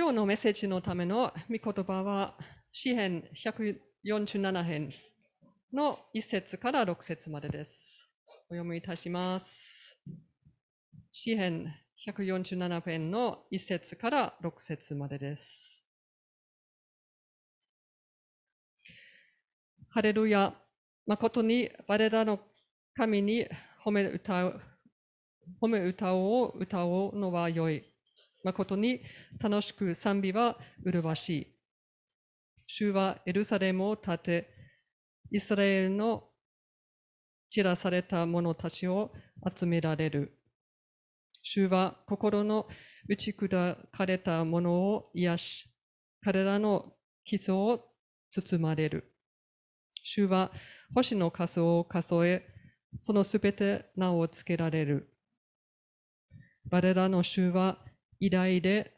今日のメッセージのための御言葉は、詩編147編の1節から6節までです。お読みいたします。詩編147編の1節から6節までです。ハレルヤ、誠に我らの神に褒め歌う、褒め歌を歌おうのはよい。誠に楽しく賛美は麗しい。主はエルサレムを建て、イスラエルの散らされた者たちを集められる。主は心の打ち砕かれた者を癒し、彼らの基礎を包まれる。主は星の数を数え、そのすべて名をつけられる。我らの主は偉大で、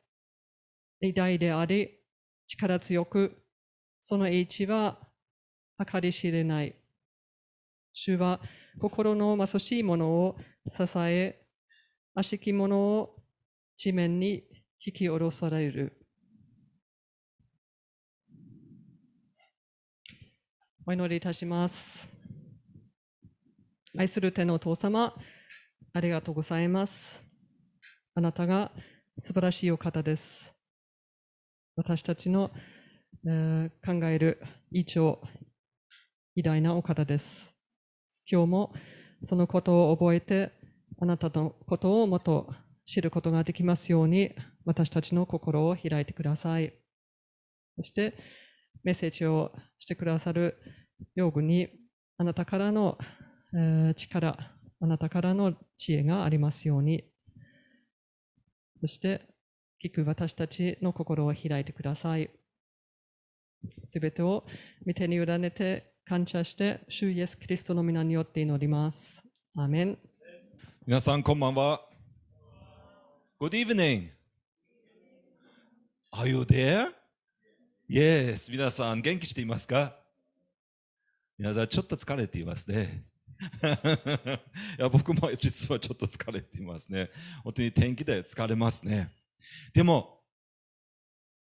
偉大であり、力強く、その英知は計り知れない。主は心の貧しいものを支え、悪しきものを地面に引き下ろされる。お祈りいたします。愛する天のお父様、ありがとうございます。あなたが素晴らしいお方です。私たちの、え考える以上、偉大なお方です。今日もそのことを覚えて、あなたのことをもっと知ることができますように、私たちの心を開いてください。そして、メッセージをしてくださる用具に、あなたからの、え力、あなたからの知恵がありますように。そして、聞く私たちの心を開いてください。すべてを見てに委ねて感謝して、主イエス・キリストの皆によって祈ります。アーメン。皆さん、こんばんは。Good evening. Are you there? Yes. 皆さん、元気していますか皆さん、ちょっと疲れていますね。いや僕も実はちょっと疲れていますね。本当に天気で疲れますね。でも、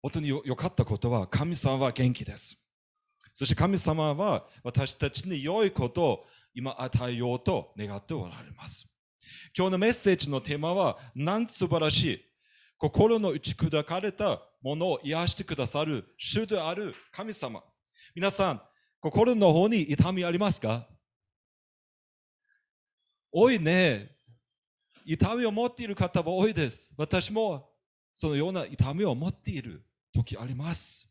本当に良かったことは、神様は元気です。そして神様は私たちに良いことを今与えようと願っておられます。今日のメッセージのテーマは、なん素晴らしい。心の打ち砕かれたものを癒してくださる主である神様。皆さん、心の方に痛みありますか多いね。痛みを持っている方は多いです。私もそのような痛みを持っている時あります。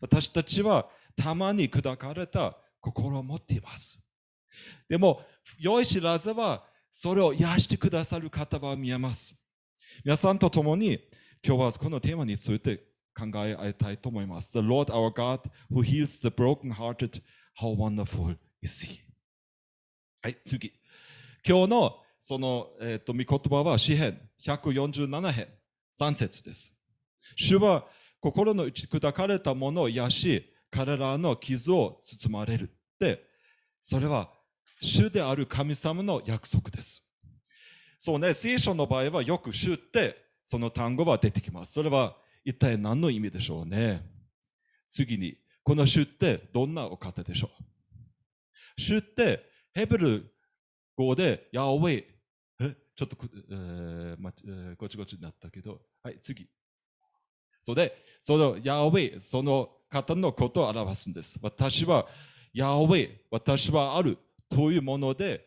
私たちはたまに砕かれた心を持っています。でも、良い知らずはそれを癒してくださる方は見えます。皆さんと共に今日はこのテーマについて考え合いたいと思います。The Lord our God who heals the brokenhearted, how wonderful is he? はい、次。今日のその、えっ、ー、と、御言葉は詩編147編3節です。主は心の打ち砕かれたものを癒し、彼らの傷を包まれる。で、それは主である神様の約束です。そうね、聖書の場合はよく主ってその単語は出てきます。それは一体何の意味でしょうね。次に、この主ってどんなお方でしょう主ってヘブル語で、やウェイ。えちょっとえーまえー、ごちごちになったけど、はい、次。それで、そのヤウェイ、その方のことを表すんです。私はヤウェイ、私はあるというもので、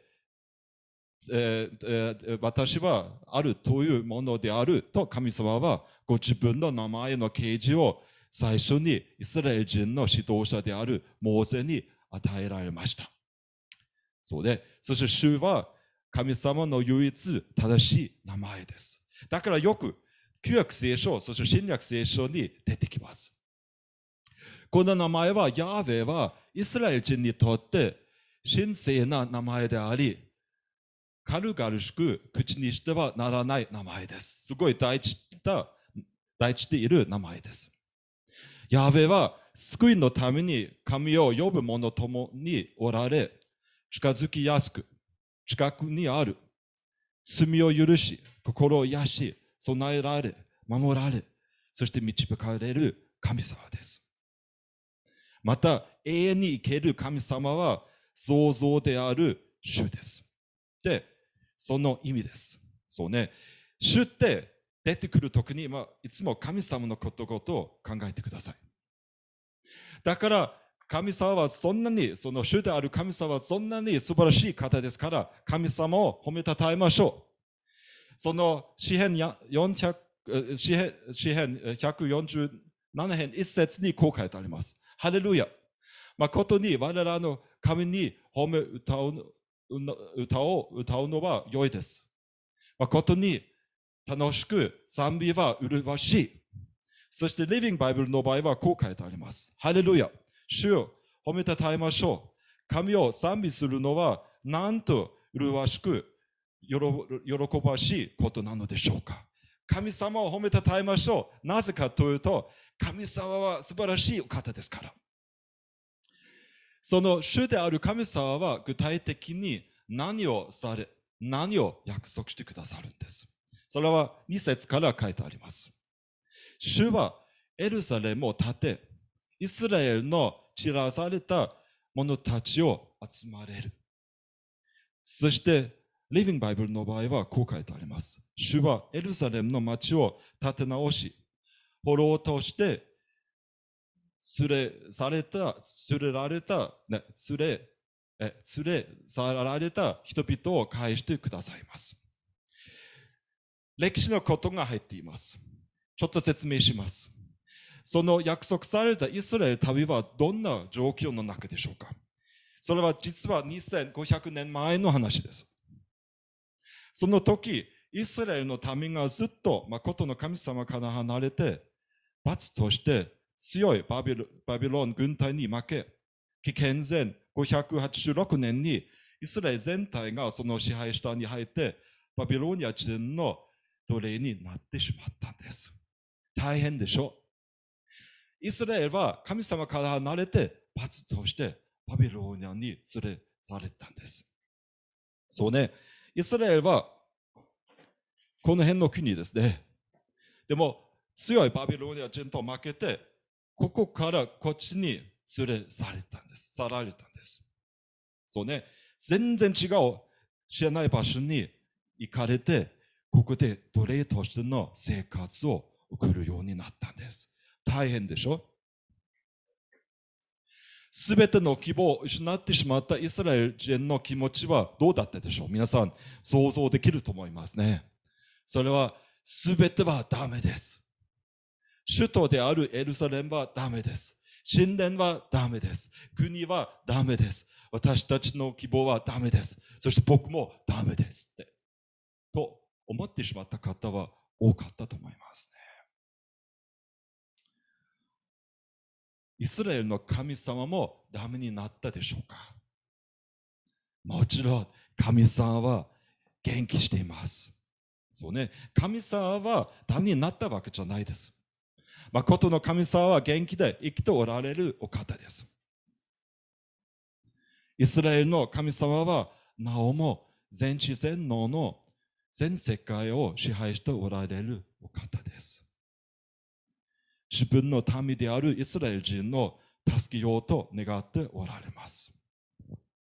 えーえー、私はあるというものであると神様はご自分の名前の啓示を最初にイスラエル人の指導者であるモーゼに与えられました。そうで、そして主は神様の唯一正しい名前です。だからよく旧約聖書、そして新約聖書に出てきます。この名前は、ヤーベはイスラエル人にとって神聖な名前であり、軽々しく口にしてはならない名前です。すごい大事だ、大事でいる名前です。ヤーベは救いのために神を呼ぶ者ともにおられ、近づきやすく、近くにある。罪を許し、心を癒し、備えられ、守られ、そして導かれる神様です。また、永遠に生ける神様は創造である主です。で、その意味です。そうね。主って出てくる時に、まあ、いつも神様のことごとを考えてください。だから、神様はそんなに、その主である神様はそんなに素晴らしい方ですから、神様を褒めたたえましょう。その詩篇四百、詩篇詩編147編1節にこう書いてあります。ハレルヤ。誠に我らの神に褒め歌う歌を歌うのは良いです。誠に楽しく賛美は麗しい。そして、リビングバイブルの場合はこう書いてあります。ハレルヤ。主よ、褒めたたえましょう。神を賛美するのは、なんと麗しく喜ばしいことなのでしょうか。神様を褒めたたえましょう。なぜかというと、神様は素晴らしいお方ですから。その主である神様は具体的に何をされ、何を約束してくださるんです。それは2節から書いてあります。主はエルサレムを建て、イスラエルの散らされた者たちを集まれる。そして、リビングバイブルの場合はこう書いてあります。主はエルサレムの町を立て直し、滅ろうとして、連れされた、連れられた、ね、連れ、え連れ去られた人々を返してくださいます。歴史のことが入っています。ちょっと説明します。その約束されたイスラエル旅はどんな状況の中でしょうかそれは実は2500年前の話です。その時、イスラエルの民がずっと誠の神様から離れて、罰として強いバビロン軍隊に負け、危険前586年にイスラエル全体がその支配下に入って、バビロニア人の奴隷になってしまったんです。大変でしょう。イスラエルは神様から離れて罰としてバビロニアに連れ去れたんです。そうね、イスラエルはこの辺の国ですね。でも強いバビロニア人と負けて、ここからこっちに連れ去れたんです。去られたんです。そうね、全然違う知らない場所に行かれて、ここで奴隷としての生活を送るようになったんです。大変でしょすべての希望を失ってしまったイスラエル人の気持ちはどうだったでしょう皆さん想像できると思いますね。それはすべてはダメです。首都であるエルサレムはダメです。神殿はダメです。国はダメです。私たちの希望はダメです。そして僕もダメですって。と思ってしまった方は多かったと思いますね。イスラエルの神様もダメになったでしょうかもちろん神様は元気しています。そうね、神様はダメになったわけじゃないです。まことの神様は元気で生きておられるお方です。イスラエルの神様はなおも全知全能の全世界を支配しておられるお方です。自分の民であるイスラエル人の助けようと願っておられます。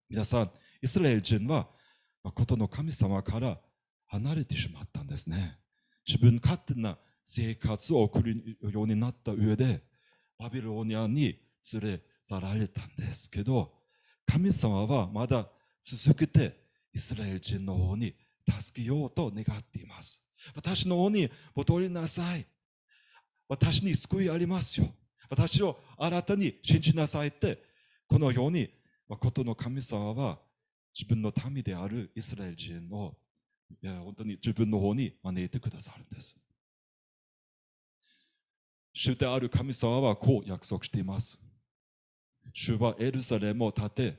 皆さん、イスラエル人はことの神様から離れてしまったんですね。自分勝手な生活を送るようになった上で、バビロニアに連れ去られたんですけど、神様はまだ続けてイスラエル人の方に助けようと願っています。私の方に戻りなさい。私に救いありますよ。私を新たに信じなさいって、このように、誠の神様は自分の民であるイスラエル人を本当に自分の方に招いてくださるんです。主である神様はこう約束しています。主はエルサレムを建て、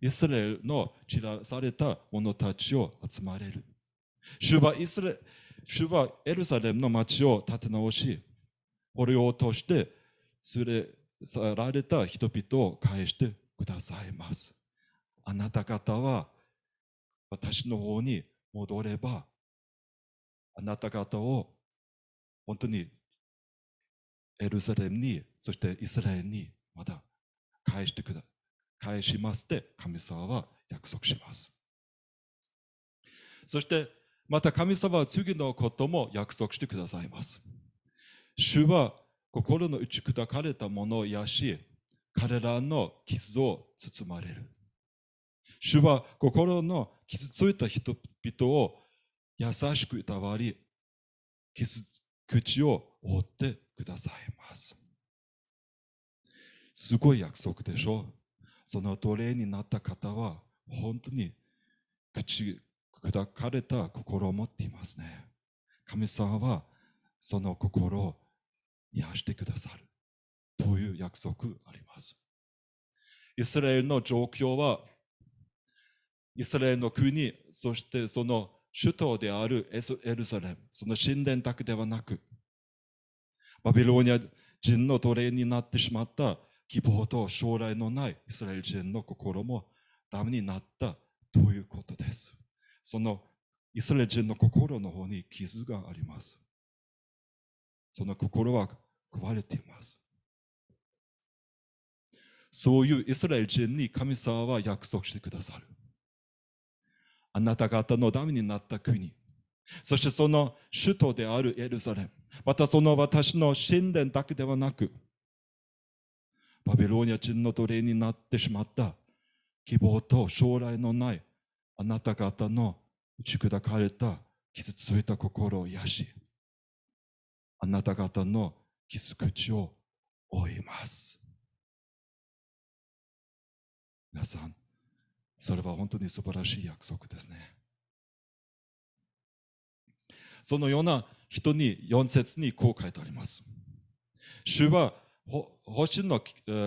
イスラエルの散らされた者たちを集まれる。主はイスラ主はエルサレムの町を建て直し、俺を通して連れ去られた人々を返してくださいます。あなた方は私の方に戻れば、あなた方を本当にエルサレムに、そしてイスラエルにまた返してくだ、返しますって神様は約束します。そしてまた神様は次のことも約束してくださいます。主は心の打ち砕かれたものを癒し、彼らの傷を包まれる。主は心の傷ついた人々を優しくいたわり、傷口を覆ってくださいます。すごい約束でしょう。その奴隷になった方は、本当に口砕かれた心を持っていますね。神様はその心を癒してくださるという約束あります。イスラエルの状況は、イスラエルの国、そしてその首都であるエルサレム、その神殿だけではなく、バビロニア人の奴隷になってしまった希望と将来のないイスラエル人の心もダメになったということです。そのイスラエル人の心の方に傷があります。その心は壊れています。そういうイスラエル人に神様は約束してくださる。あなた方のダメになった国、そしてその首都であるエルサレム、またその私の神殿だけではなく、バビロニア人の奴隷になってしまった希望と将来のないあなた方の打ち砕かれた傷ついた心を癒し、あなた方の傷口を負います。皆さん、それは本当に素晴らしい約束ですね。そのような人に4節にこう書いてあります。主は星の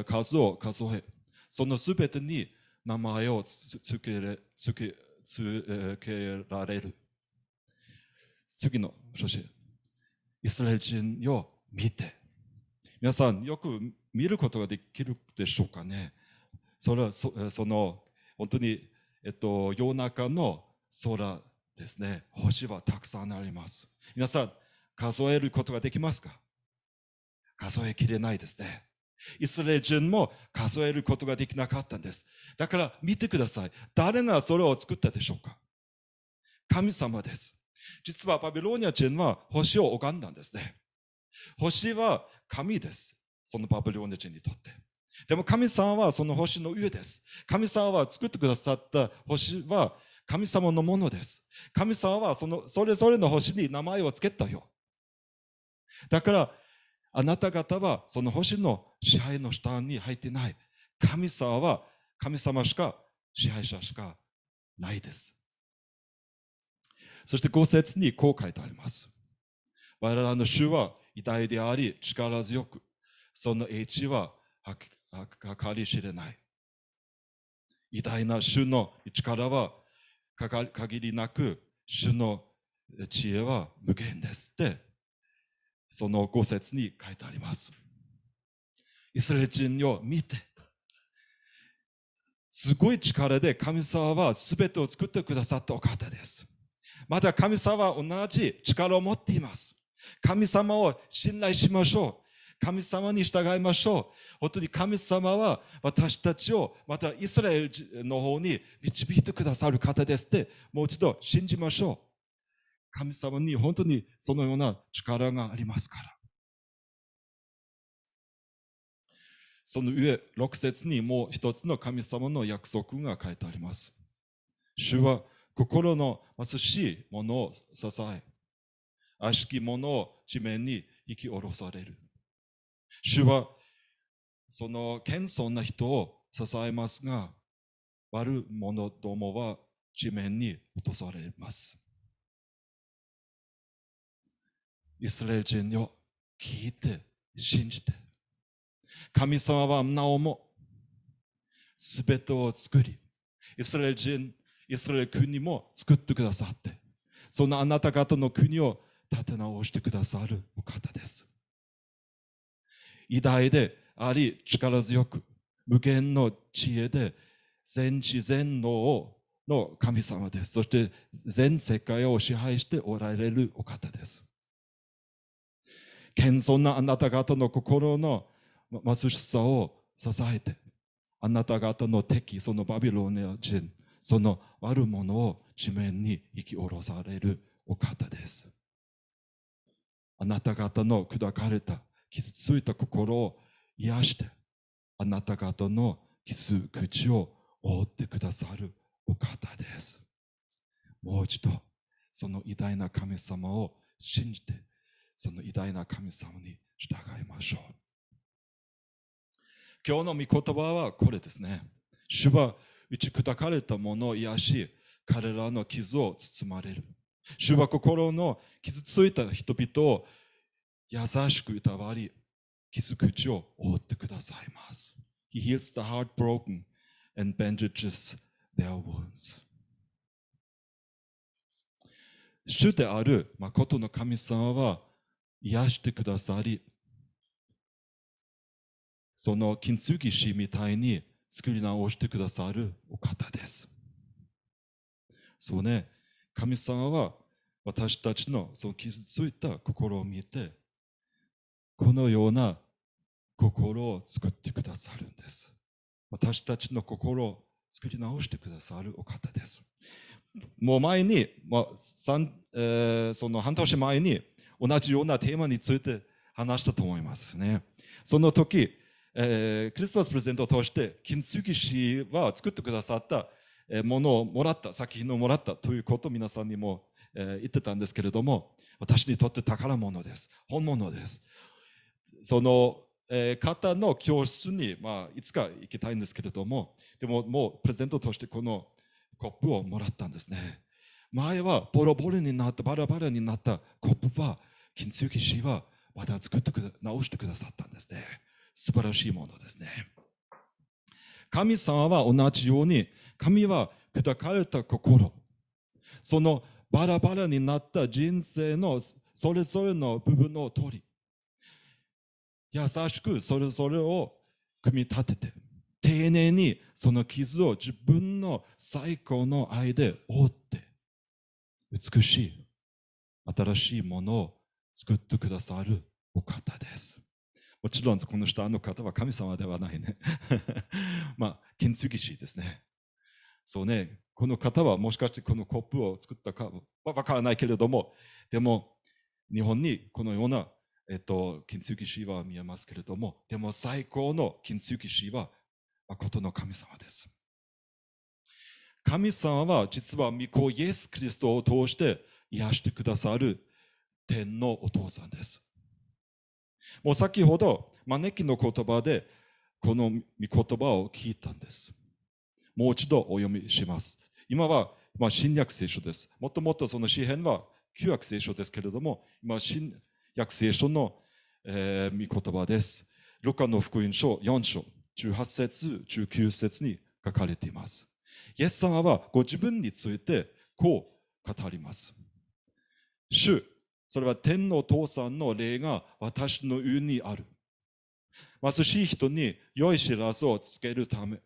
数を数え、そのすべてに名前をつけつけつけられる。次の、そしてイスラエル人を見て皆さんよく見ることができるでしょうかねそれはその本当に、えっと、夜中の空ですね星はたくさんあります皆さん数えることができますか数えきれないですねイスラエル人も数えることができなかったんですだから見てください誰がそれを作ったでしょうか神様です実はバビロニア人は星を拝んだんですね。星は神です。そのバビロニア人にとって。でも神様はその星の上です。神様は作ってくださった星は神様のものです。神様はそのそれぞれの星に名前を付けたよ。だからあなた方はその星の支配の下に入ってない。神様は神様しか支配者しかないです。そして5節にこう書いてあります。我らの主は偉大であり力強く、その英知は計り知れない。偉大な主の力は限りなく、主の知恵は無限ですって、その5節に書いてあります。イスラエル人を見て、すごい力で神様は全てを作ってくださったお方です。また神様は同じ力を持っています。神様を信頼しましょう。神様に従いましょう。本当に神様は私たちをまたイスラエルの方に導いてくださる方ですって、もう一度信じましょう。神様に本当にそのような力がありますから。その上、6節にもう一つの神様の約束が書いてあります。主は心の貧しいものを支え、悪しきものを地面に生き下ろされる。主はその謙遜な人を支えますが、悪者どもは地面に落とされます。イスラエル人よ、聞いて、信じて。神様はなおも、すべてを作り、イスラエル人イスラエル国も作ってくださって、そのあなた方の国を立て直してくださるお方です。偉大であり力強く、無限の知恵で全知全能の神様です。そして全世界を支配しておられるお方です。謙遜なあなた方の心の貧しさを支えて、あなた方の敵、そのバビロニア人その悪者を地面に生き下ろされるお方です。あなた方の砕かれた、傷ついた心を癒して、あなた方の傷口を覆ってくださるお方です。もう一度、その偉大な神様を信じて、その偉大な神様に従いましょう。今日の御言葉はこれですね。主は打ち砕かれたものを癒し、彼らの傷を包まれる。主は心の傷ついた人々を優しく歌わり、傷口を覆ってくださいます。He heals the heartbroken and bandages their wounds. 主である誠の神様は癒してくださり、その金継ぎ師みたいに作り直してくださるお方です。そうね、神様は私たちのその傷ついた心を見て、このような心を作ってくださるんです。私たちの心を作り直してくださるお方です。もう前に、まあえー、その半年前に同じようなテーマについて話したと思いますね。その時、えー、クリスマスプレゼントを通して金継ぎ氏は作ってくださったものをもらった作品をもらったということを皆さんにも、え言ってたんですけれども私にとって宝物です本物ですその、えー、方の教室に、まあ、いつか行きたいんですけれどもでももうプレゼントとしてこのコップをもらったんですね前はボロボロになったバラバラになったコップは金継ぎ氏はまた作ってく直してくださったんですね。素晴らしいものですね。神様は同じように、神は砕かれた心、そのバラバラになった人生のそれぞれの部分を取り、優しくそれぞれを組み立てて、丁寧にその傷を自分の最高の愛で覆って、美しい、新しいものを作ってくださるお方です。もちろんこの下の方は神様ではないね。まあ、建築士ですね。そうね、この方はもしかしてこのコップを作ったかはわからないけれども、でも日本にこのような、えっと、建築士は見えますけれども、でも最高の建築士は誠の神様です。神様は実は御子イエス・クリストを通して癒してくださる天のお父さんです。もう先ほど、招きの言葉で、この御言葉を聞いたんです。もう一度お読みします。今は、まあ、新約聖書です。もともとその詩編は旧約聖書ですけれども、今、新約聖書の、えー、御言葉です。ルカの福音書4章、18節、19節に書かれています。イエス様はご自分についてこう語ります。主それは天のお父さんの霊が私の上にある。貧しい人に良い知らせをつけるため、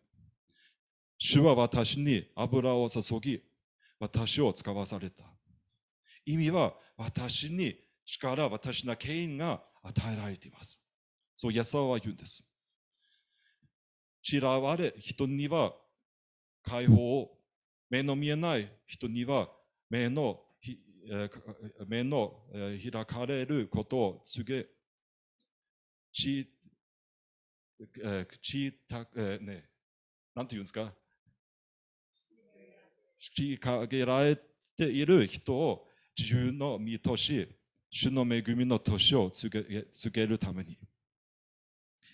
主は私に油を注ぎ、私を使わされた。意味は私に力、私の権威が与えられています。そう、ヤサは言うんです。嫌われ人には解放を、目の見えない人には目の目の開かれることを告げ、ち、ちた、ね、なんて言うんですか引げられている人を自分の身とし、主の恵みの年を告げ告げるために。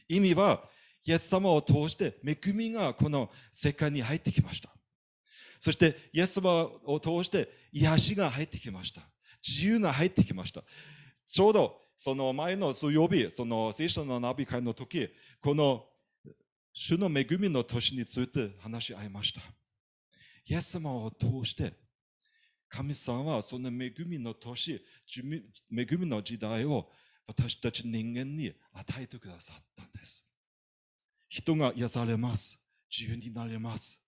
意味は、イエス様を通して恵みがこの世界に入ってきました。そして、イエス様を通して癒しが入ってきました。自由が入ってきました。ちょうどその前の水曜日、その聖書のナビ会の時、この主の恵みの年について話し合いました。イエス様を通して、神様はその恵みの年、恵みの時代を私たち人間に与えてくださったんです。人が癒されます。自由になれます。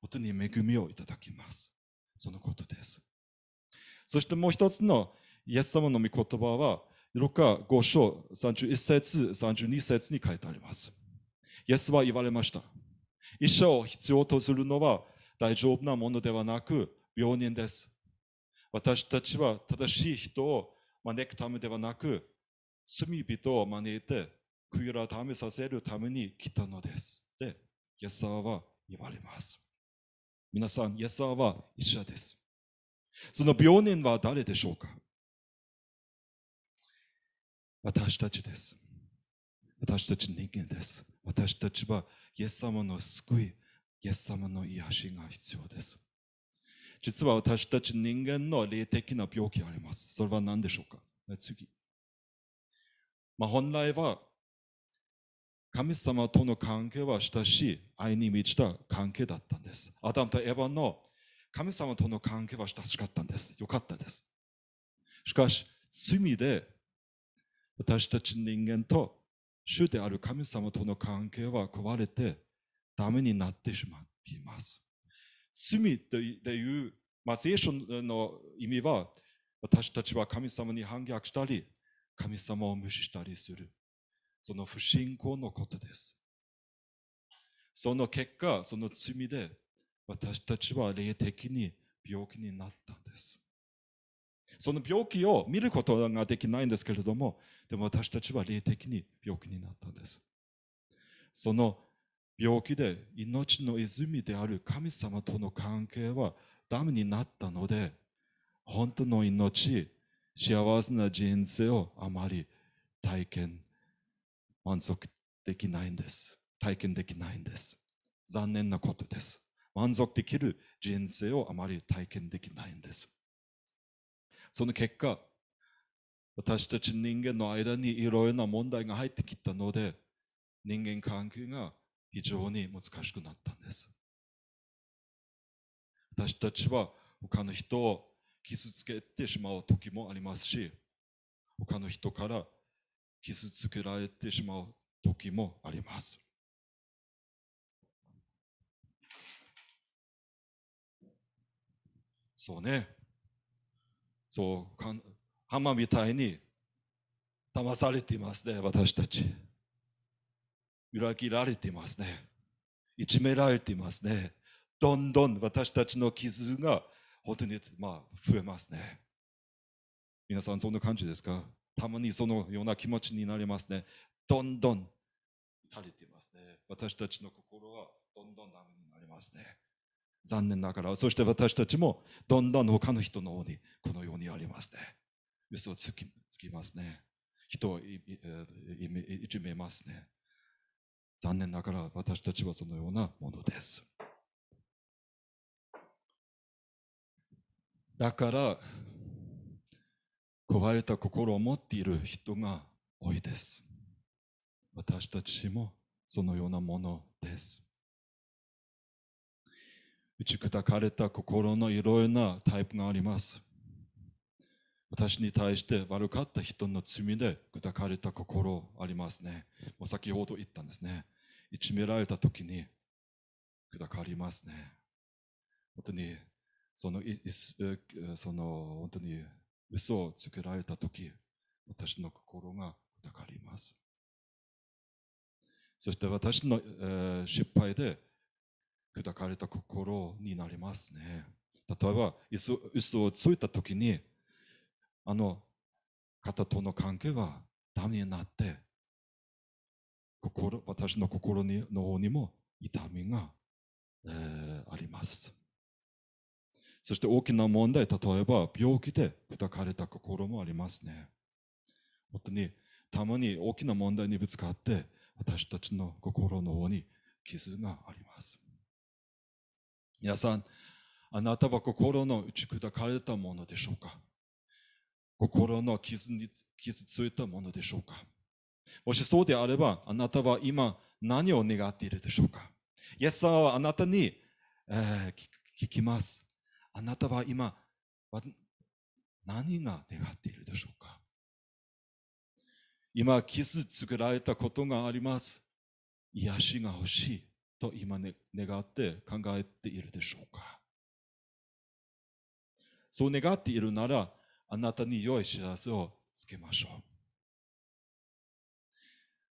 本当に恵みをいただきます。そのことです。そしてもう一つのイエス様の御言葉は、6か5章31節、32節に書いてあります。イエスは言われました。医者を必要とするのは大丈夫なものではなく病人です。私たちは正しい人を招くためではなく、罪人を招いて悔い改めさせるために来たのです。で、イエス様は言われます。皆さん、イエス様は医者です。その病人は誰でしょうか私たちです。私たち人間です。私たちはイエス様の救い、イエス様の癒しが必要です。実は私たち人間の霊的な病気があります。それは何でしょうか次。まあ、本来は神様との関係は親しい愛に満ちた関係だったんです。アダムとエヴァの神様との関係は親しかったんです。よかったです。しかし、罪で私たち人間と主である神様との関係は壊れてダメになってしまっています。罪という、まあ、聖書の意味は私たちは神様に反逆したり神様を無視したりするその不信仰のことです。その結果、その罪で私たちは霊的に病気になったんです。その病気を見ることができないんですけれども、でも私たちは霊的に病気になったんです。その病気で命の泉である神様との関係はダメになったので、本当の命、幸せな人生をあまり体験、満足できないんです。体験できないんです。残念なことです。満足できる人生をあまり体験できないんです。その結果、私たち人間の間にいろいろな問題が入ってきたので、人間関係が非常に難しくなったんです。私たちは他の人を傷つけてしまう時もありますし、他の人から傷つけられてしまう時もあります。そうね。そう、浜みたいに騙されていますね、私たち。裏切られていますね。いじめられていますね。どんどん私たちの傷が本当に、まあ、増えますね。皆さん、そんな感じですかたまにそのような気持ちになりますね。どんどん垂れてますね。私たちの心はどんどんダメになりますね。残念ながら、そして私たちもどんどん他の人のようにこのようにありますね。嘘をつきつきますね。人をいいいじめますね。残念ながら私たちはそのようなものです。だから壊れた心を持っている人が多いです。私たちもそのようなものです。打ち砕かれた心のいろいろなタイプがあります。私に対して悪かった人の罪で砕かれた心ありますね。もう先ほど言ったんですね。いじめられた時に砕かりますね。本当にそのいその本当に嘘をつけられた時私の心が砕かります。そして私の、えー、失敗で砕かれた心になりますね。例えば、嘘嘘をついたときに、あの方との関係はダメになって、心私の心にの方にも痛みが、えー、あります。そして大きな問題、例えば病気で砕かれた心もありますね。本当にたまに大きな問題にぶつかって私たちの心の方に傷があります。皆さん、あなたは心の打ち砕かれたものでしょうか心の傷に傷ついたものでしょうかもしそうであれば、あなたは今何を願っているでしょうかイエス様はあなたに、えー、聞きます。あなたは今何が願っているでしょうか今、傷つけられたことがあります。癒しが欲しい。と今、ね、願って考えているでしょうかそう願っているなら、あなたに良い知らせをつけましょう。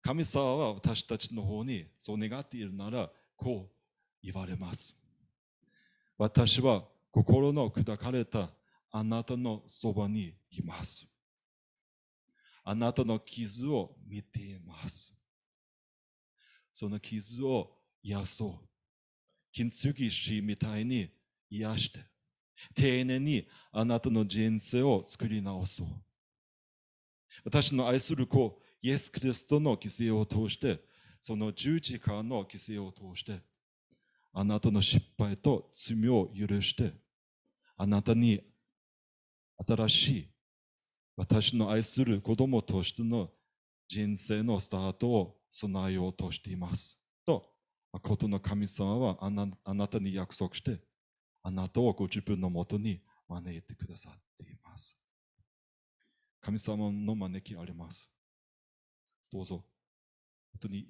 神様は私たちの方にそう願っているなら、こう言われます。私は心の砕かれたあなたのそばにいます。あなたの傷を見ています。その傷を j や、そう。金 i n t s u g i shi m 丁寧にあなたの人生を作り直そう。私の愛する子、イエス・キリストの犠牲を通して、その十字架の犠牲を通して、あなたの失敗と罪を許して、あなたに新しい私の愛する子供としての人生のスタートを備えようとしています。ことの神様はあなあなたに約束して、あなたをご自分のもとに招いてくださっています。神様の招きあります。どうぞ、本当に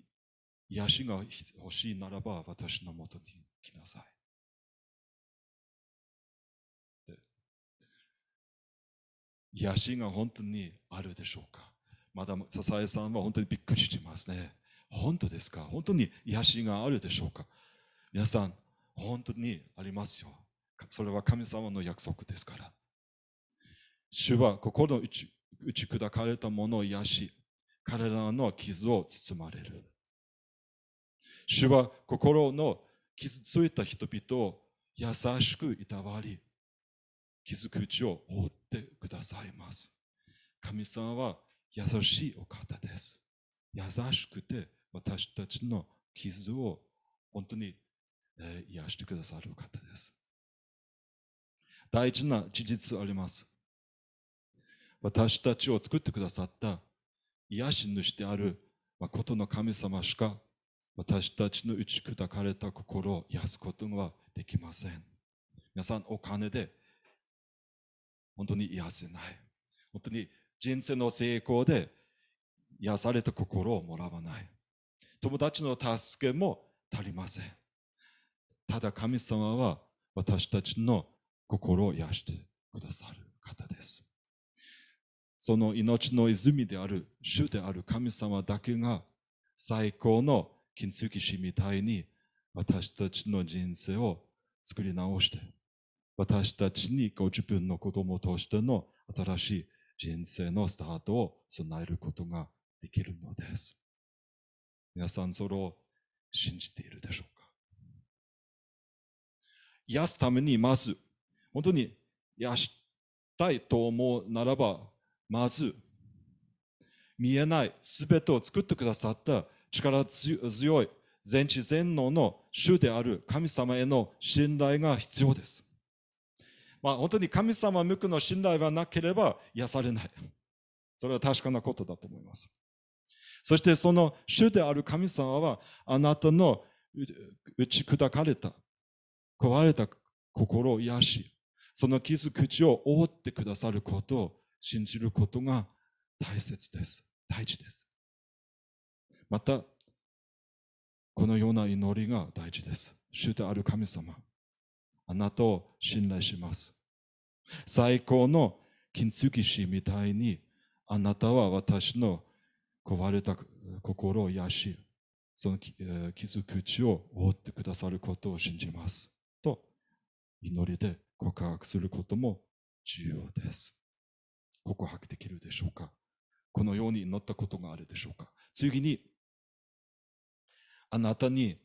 癒しが欲しいならば私のもとに来なさい。癒しが本当にあるでしょうかまだ笹江さんは本当にびっくりしてますね。本当ですか本当に癒しがあるでしょうか皆さん、本当にありますよ。それは神様の約束ですから。主は心打ち打ち砕かれたものを癒し、彼らの傷を包まれる。主は心の傷ついた人々を優しくいたわり、傷口を覆ってくださいます。神様は優しいお方です。優しくて私たちの傷を本当に癒してくださる方です。大事な事実あります。私たちを作ってくださった癒し主であることの神様しか私たちの打ち砕かれた心を癒すことはできません。皆さん、お金で本当に癒せない。本当に人生の成功で癒された心をもらわない。友達の助けも足りません。ただ神様は私たちの心を癒してくださる方です。その命の泉である、主である神様だけが最高の金継ぎ師みたいに私たちの人生を作り直して、私たちにご自分の子供としての新しい人生のスタートを備えることができるのです。皆さん、それを信じているでしょうか癒すためにまず、本当に癒したいと思うならば、まず、見えないすべてを作ってくださった力強い全知全能の主である神様への信頼が必要です。まあ、本当に神様向くの信頼がなければ癒されない。それは確かなことだと思います。そしてその主である神様はあなたの打ち砕かれた、壊れた心を癒し、その傷口を覆ってくださることを信じることが大切です。大事です。また、このような祈りが大事です。主である神様、あなたを信頼します。最高の金継ぎ師みたいに、あなたは私の壊れた心を癒し、その傷口を覆ってくださることを信じます。と、祈りで告白することも重要です。告白できるでしょうかこのように祈ったことがあるでしょうか次に、あなたに、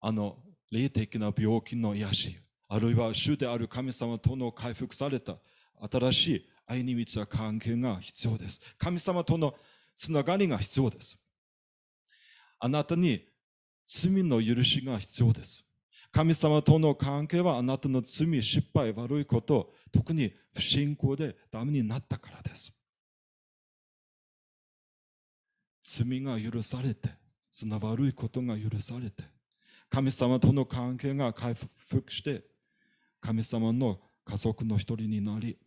あの、霊的な病気の癒し、あるいは主である神様との回復された新しい愛に満ちた関係が必要です。神様とのつながりが必要です。あなたに罪の許しが必要です。神様との関係はあなたの罪、失敗、悪いこと、特に不信仰でダメになったからです。罪が許されて、その悪いことが許されて、神様との関係が回復して、神様の家族の一人になり、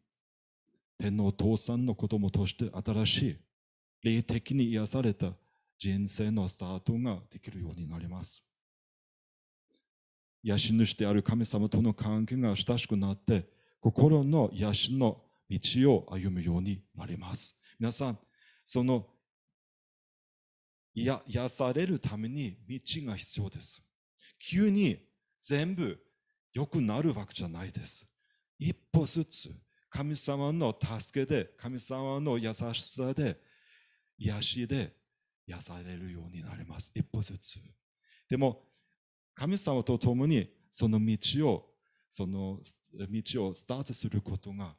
天皇お父さんの子供として新しい霊的に癒された人生のスタートができるようになります。癒し主である神様との関係が親しくなって、心の癒しの道を歩むようになります。皆さん、その癒されるために道が必要です。急に全部良くなるわけじゃないです。一歩ずつ神様の助けで、神様の優しさで癒しで癒されるようになります。一歩ずつ。でも、神様と共にその道を、その道をスタートすることが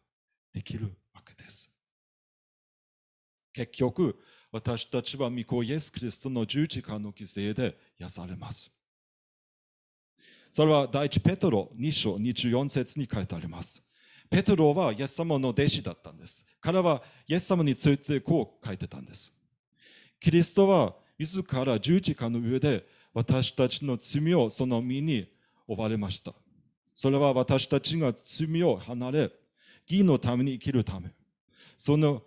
できるわけです。結局、私たちは御子イエス・キリストの十字架の犠牲で癒されます。それは第一ペトロ2章24節に書いてあります。ペトロはイエス様の弟子だったんです。彼はイエス様についてこう書いてたんです。キリストは自ら十字架の上で私たちの罪をその身に追われました。それは私たちが罪を離れ、義のために生きるため。その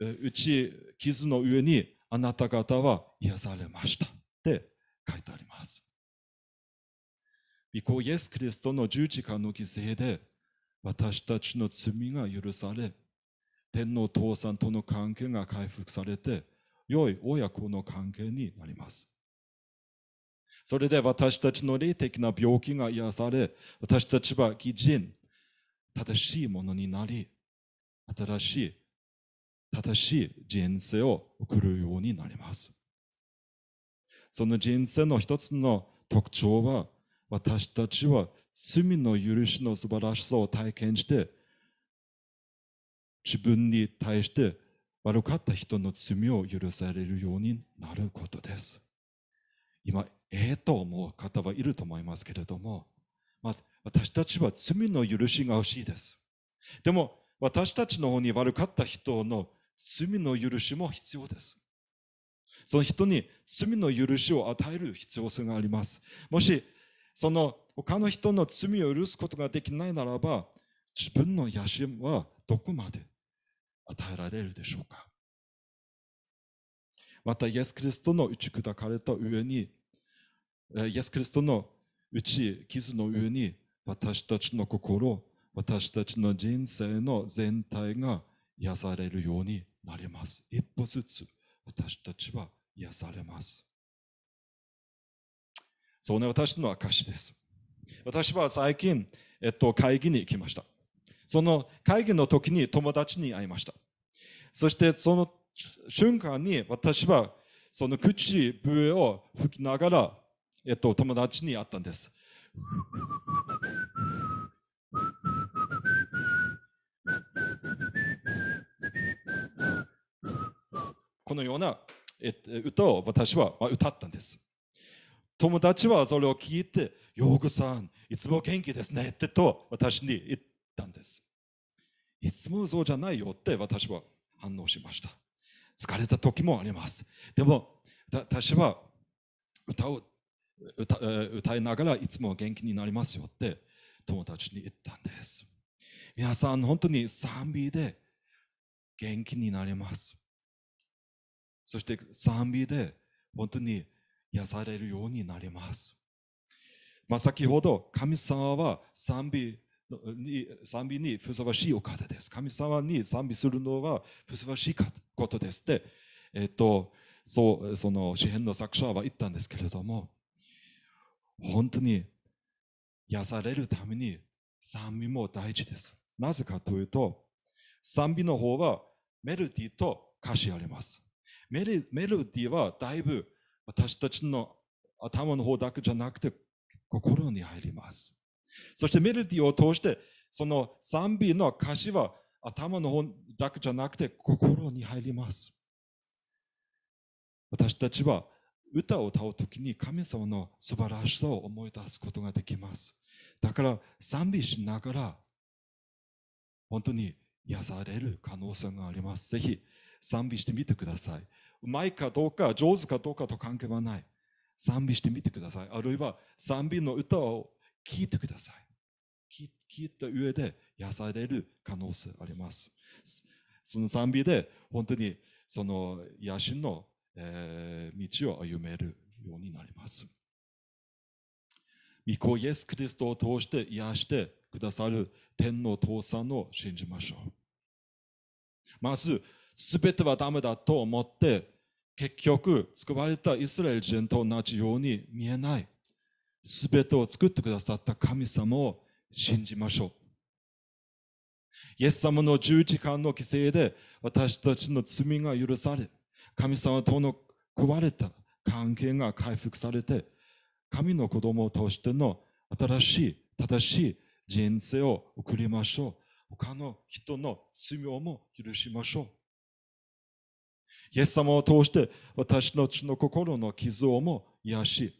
うち傷の上にあなた方は癒されました。って書いてあります。イコイエス・キリストの十字架の犠牲で私たちの罪が許され、天皇父さんとの関係が回復されて、良い親子の関係になります。それで私たちの霊的な病気が癒され、私たちは偽人、正しいものになり、新しい、正しい人生を送るようになります。その人生の一つの特徴は、私たちは罪の許しの素晴らしさを体験して自分に対して悪かった人の罪を許されるようになることです。今、ええー、と思う方はいると思いますけれども、まあ、私たちは罪の許しが欲しいです。でも、私たちの方に悪かった人の罪の許しも必要です。その人に罪の許しを与える必要性があります。もしその他の人の罪を許すことができないならば、自分の野心はどこまで与えられるでしょうかまた、イエス・キリストの打ち砕かれた上に、イエス・キリストの打ち傷の上に、私たちの心、私たちの人生の全体が癒されるようになります。一歩ずつ私たちは癒されます。そうね、私の証です。私は最近、えっと、会議に行きました。その会議の時に友達に会いました。そしてその瞬間に私はその口笛を吹きながら、えっと、友達に会ったんです。このような歌を私は歌ったんです。友達はそれを聞いて、ヨーグさん、いつも元気ですねってと私に言ったんです。いつもそうじゃないよって私は反応しました。疲れた時もあります。でも、私は歌を歌歌いながらいつも元気になりますよって友達に言ったんです。皆さん、本当に賛美で元気になります。そして賛美で本当に癒されるようになります。まあ、先ほど神様は賛美に賛美にふさわしいお方です。神様に賛美するのはふさわしいことですって、えっと、そうその詩篇の作者は言ったんですけれども、本当に癒されるために賛美も大事です。なぜかというと、賛美の方はメロディーと歌詞あります。メロディーはだいぶ私たちの頭の方だけじゃなくて心に入ります。そしてメロディーを通してその賛美の歌詞は頭の方だけじゃなくて心に入ります。私たちは歌を歌うときに神様の素晴らしさを思い出すことができます。だから賛美しながら本当に癒される可能性があります。ぜひ賛美してみてください。うまいかどうか、上手かどうかと関係はない。賛美してみてください。あるいは賛美の歌を聴いてください。聴いた上で癒される可能性あります。その賛美で本当にその野心の、えー、道を歩めるようになります。御子イエス・クリストを通して癒してくださる天の父さんを信じましょう。まず、すべてはダメだと思って結局、救われたイスラエル人と同じように見えない。すべてを作ってくださった神様を信じましょう。イエス様の十字架の犠牲で私たちの罪が許され、神様との壊れた関係が回復されて、神の子供としての新しい、正しい人生を送りましょう。他の人の罪をも許しましょう。イエス様を通して私の血の心の傷をも癒し、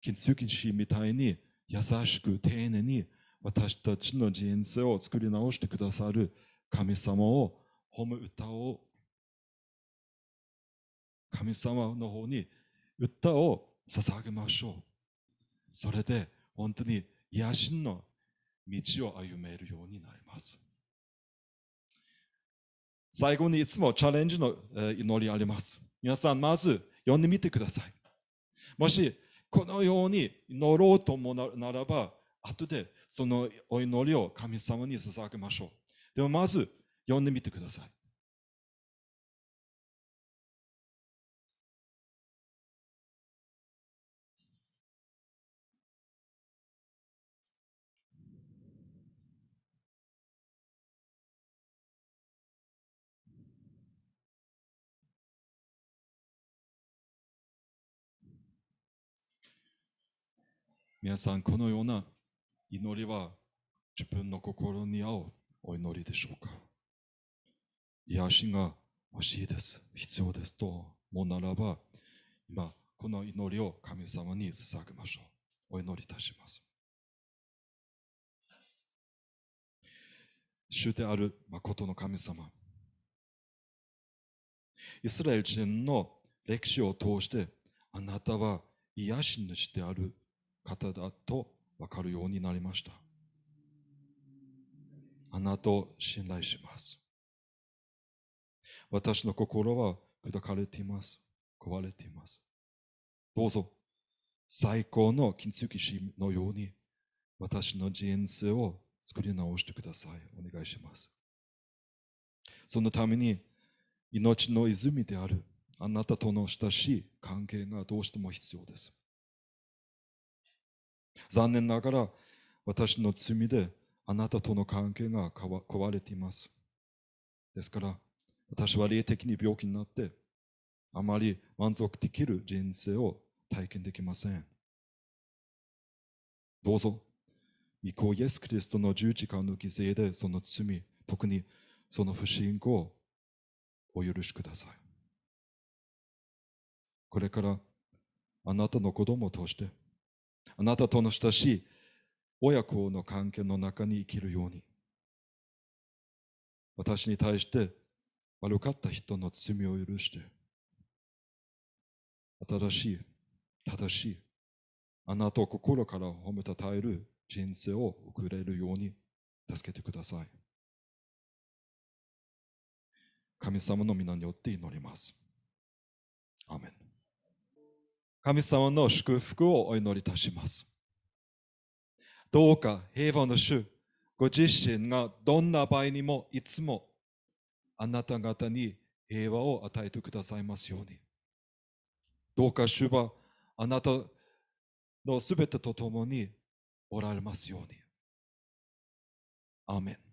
金継ぎ師みたいに優しく丁寧に私たちの人生を作り直してくださる神様を褒め歌を神様の方に歌を捧げましょう。それで本当に野心の道を歩めるようになります。最後にいつもチャレンジの祈りあります。皆さん、まず読んでみてください。もし、このように祈ろうともならば、後でそのお祈りを神様に捧げましょう。でも、まず読んでみてください。皆さん、このような祈りは自分の心に合うお祈りでしょうか癒しが欲しいです。必要ですと、もうならば、今、この祈りを神様に捧げましょう。お祈りいたします。主である誠の神様。イスラエル人の歴史を通して、あなたは癒し主である方だと分かるようになりました。あなたを信頼します。私の心は砕かれています。壊れています。どうぞ、最高の金継ぎ師のように、私の人生を作り直してください。お願いします。そのために、命の泉であるあなたとの親しい関係がどうしても必要です。残念ながら私の罪であなたとの関係が壊れています。ですから私は霊的に病気になってあまり満足できる人生を体験できません。どうぞ、イコイエス・クリストの十字架の犠牲でその罪、特にその不信をお許しください。これからあなたの子供としてあなたとの親しい親子の関係の中に生きるように私に対して悪かった人の罪を許して新しい正しいあなたを心から褒めたたえる人生を送れるように助けてください神様の皆によって祈りますアメン神様の祝福をお祈りいたします。どうか平和の主、ご自身がどんな場合にもいつもあなた方に平和を与えてくださいますように。どうか主はあなたのすべてとともにおられますように。アーメン。